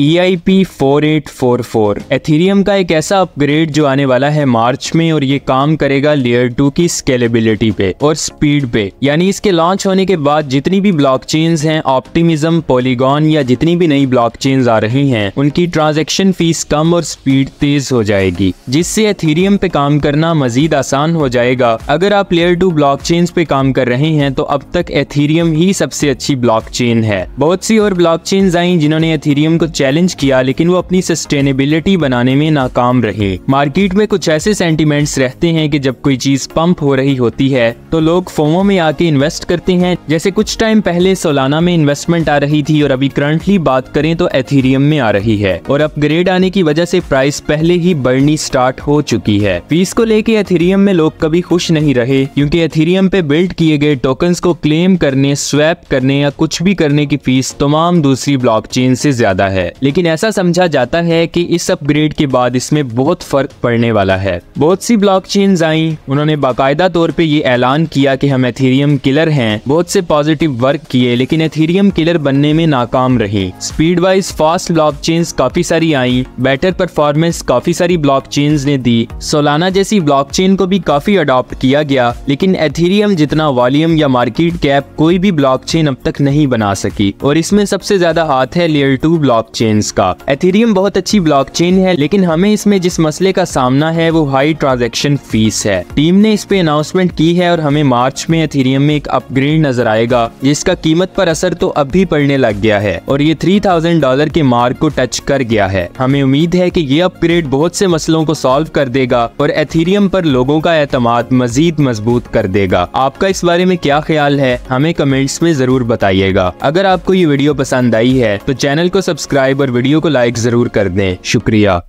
EIP I P four eight four four Ethereum का एक ऐसा अपग्रेड जो आने वाला है मार्च में और ये काम करेगा लेयर टू की स्केलेबिलिटी पे और स्पीड पे यानी इसके लॉन्च होने के बाद जितनी भी ब्लॉक हैं ऑप्टिमिज्म पॉलीगॉन या जितनी भी नई ब्लॉक आ रही हैं उनकी ट्रांजेक्शन फीस कम और स्पीड तेज हो जाएगी जिससे एथीरियम पे काम करना मजीद आसान हो जाएगा अगर आप लेयर टू ब्लॉक पे काम कर रहे हैं तो अब तक एथीरियम ही सबसे अच्छी ब्लॉक है बहुत सी और ब्लॉक आई जिन्होंने एथीरियम को चैलेंज चैलेंज किया लेकिन वो अपनी सस्टेनेबिलिटी बनाने में नाकाम रहे मार्केट में कुछ ऐसे सेंटिमेंट्स रहते हैं कि जब कोई चीज पंप हो रही होती है तो लोग फोमो में आके इन्वेस्ट करते हैं जैसे कुछ टाइम पहले सोलाना में इन्वेस्टमेंट आ रही थी और अभी करंटली बात करें तो एथीरियम में आ रही है और अपग्रेड आने की वजह से प्राइस पहले ही बढ़नी स्टार्ट हो चुकी है फीस को लेके एथीरियम में लोग कभी खुश नहीं रहे क्योंकि एथीरियम पे बिल्ड किए गए टोकन को क्लेम करने स्वैप करने या कुछ भी करने की फीस तमाम दूसरी ब्लॉक से ज्यादा है है लेकिन ऐसा समझा जाता है कि इस अपग्रेड के बाद इसमें बहुत फर्क पड़ने वाला है बहुत सी ब्लॉक आई उन्होंने बाकायदा तौर पर ये ऐलान किया कि हम एथीरियम किलर हैं बहुत से पॉजिटिव वर्क किए लेकिन एथीरियम किलर बनने में नाकाम रही स्पीड वाइज फास्ट ब्लॉक काफी सारी आई बेटर परफॉर्मेंस काफी सारी ब्लॉक ने दी सोलाना जैसी ब्लॉक को भी काफी अडॉप्ट किया गया लेकिन एथीरियम जितना वॉल्यूम या मार्केट कैप कोई भी ब्लॉक अब तक नहीं बना सकी और इसमें सबसे ज्यादा हाथ है लेयर टू ब्लॉक चेन्स का एथेरियम बहुत अच्छी ब्लॉकचेन है लेकिन हमें इसमें जिस मसले का सामना है वो हाई ट्रांजेक्शन फीस है टीम ने इस पे अनाउंसमेंट की है और हमें मार्च में एथेरियम में एक अपग्रेड नजर आएगा जिसका कीमत पर असर तो अब भी पड़ने लग गया है और ये थ्री थाउजेंड डॉलर के मार्क को टच कर गया है हमें उम्मीद है की ये अपग्रेड बहुत से मसलों को सॉल्व कर देगा और एथीरियम पर लोगों का एतमाद मजीद मजबूत कर देगा आपका इस बारे में क्या ख्याल है हमें कमेंट्स में जरूर बताइएगा अगर आपको ये वीडियो पसंद आई है तो चैनल को सब्सक्राइब सब्सक्राइब और वीडियो को लाइक जरूर कर दें शुक्रिया